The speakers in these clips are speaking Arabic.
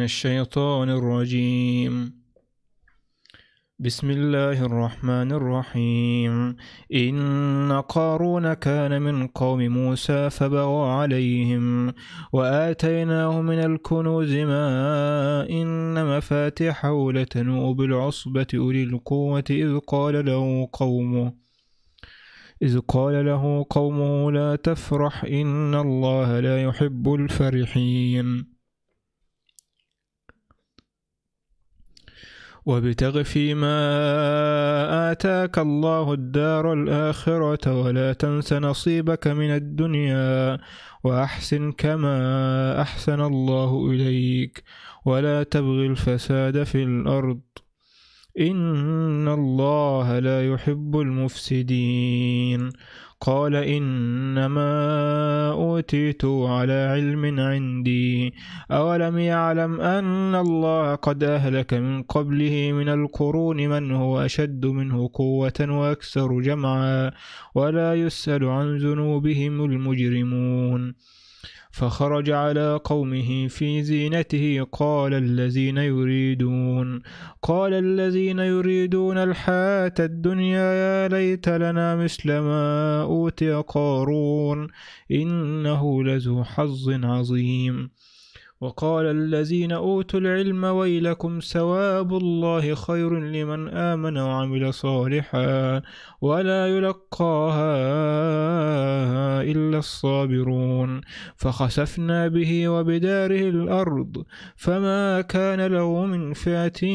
من الشيطان الرجيم بسم الله الرحمن الرحيم إن قارون كان من قوم موسى فبغى عليهم وآتيناه من الكنوز ما إن مفاتحه لتنوء بالعصبة أولي القوة إذ قال له قومه إذ قال له قومه لا تفرح إن الله لا يحب الفرحين وابتغ فيما آتاك الله الدار الآخرة ولا تنس نصيبك من الدنيا وأحسن كما أحسن الله إليك ولا تبغ الفساد في الأرض إن الله لا يحب المفسدين قال إنما أوتيت على علم عندي أولم يعلم أن الله قد أهلك من قبله من القرون من هو أشد منه قوة وأكثر جمعا ولا يسأل عن ذنوبهم المجرمون فخرج على قومه في زينته قال الذين يريدون قال الذين يريدون الحياة الدنيا يا ليت لنا مثل ما أوتي قارون إنه لذو حظ عظيم وقال الذين أوتوا العلم ويلكم ثواب الله خير لمن آمن وعمل صالحا ولا يلقاها إلا الصابرون فخسفنا به وبداره الأرض فما كان له من فئة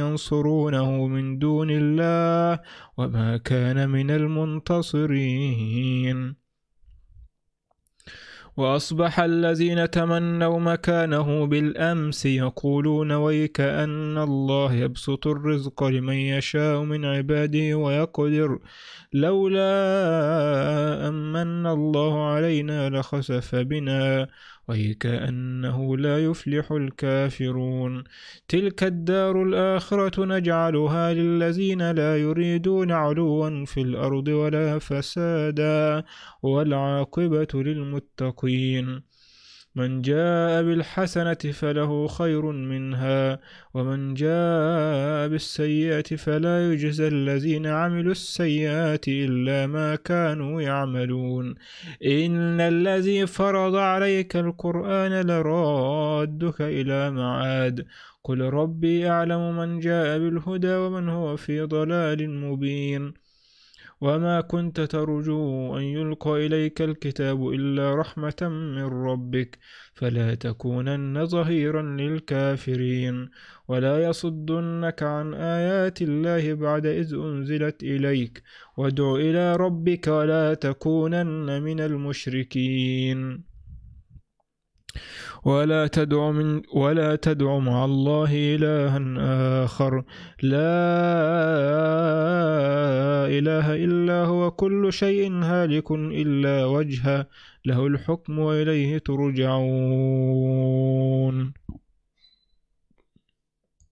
ينصرونه من دون الله وما كان من المنتصرين وأصبح الذين تمنوا مكانه بالأمس يقولون ويك أن الله يبسط الرزق لمن يشاء من عباده ويقدر لولا أمن الله علينا لخسف بنا وكأنه لا يفلح الكافرون تلك الدار الآخرة نجعلها للذين لا يريدون علوا في الأرض ولا فسادا والعاقبة للمتقين من جاء بالحسنة فله خير منها ومن جاء بالسيئة فلا يجزى الذين عملوا السيئات إلا ما كانوا يعملون إن الذي فرض عليك القرآن لرادك إلى معاد قل ربي أعلم من جاء بالهدى ومن هو في ضلال مبين وما كنت ترجو أن يلقى إليك الكتاب إلا رحمة من ربك فلا تكونن ظهيرا للكافرين ولا يصدنك عن آيات الله بعد إذ أنزلت إليك وادع إلى ربك ولا تكونن من المشركين ولا تدع من ولا تدع مع الله إلها آخر لا إله إلا هو كل شيء هالك إلا وجهه له الحكم وإليه ترجعون